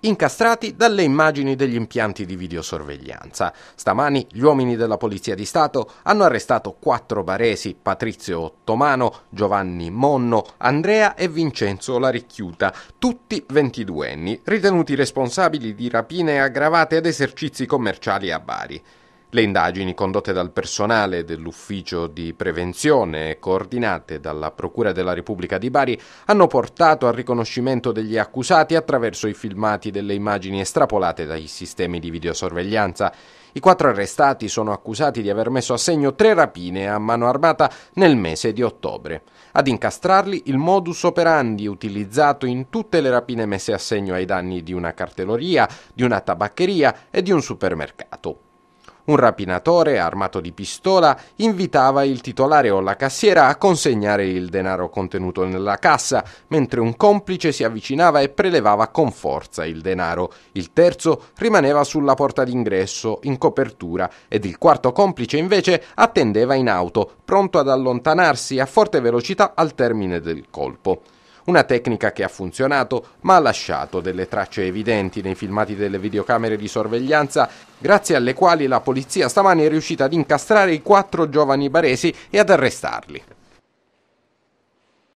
incastrati dalle immagini degli impianti di videosorveglianza. Stamani gli uomini della Polizia di Stato hanno arrestato quattro baresi, Patrizio Ottomano, Giovanni Monno, Andrea e Vincenzo Laricchiuta, tutti 22 anni, ritenuti responsabili di rapine aggravate ad esercizi commerciali a Bari. Le indagini condotte dal personale dell'Ufficio di Prevenzione e coordinate dalla Procura della Repubblica di Bari hanno portato al riconoscimento degli accusati attraverso i filmati delle immagini estrapolate dai sistemi di videosorveglianza. I quattro arrestati sono accusati di aver messo a segno tre rapine a mano armata nel mese di ottobre. Ad incastrarli il modus operandi utilizzato in tutte le rapine messe a segno ai danni di una cartelleria, di una tabaccheria e di un supermercato. Un rapinatore, armato di pistola, invitava il titolare o la cassiera a consegnare il denaro contenuto nella cassa, mentre un complice si avvicinava e prelevava con forza il denaro. Il terzo rimaneva sulla porta d'ingresso, in copertura, ed il quarto complice invece attendeva in auto, pronto ad allontanarsi a forte velocità al termine del colpo. Una tecnica che ha funzionato ma ha lasciato delle tracce evidenti nei filmati delle videocamere di sorveglianza grazie alle quali la polizia stamani è riuscita ad incastrare i quattro giovani baresi e ad arrestarli.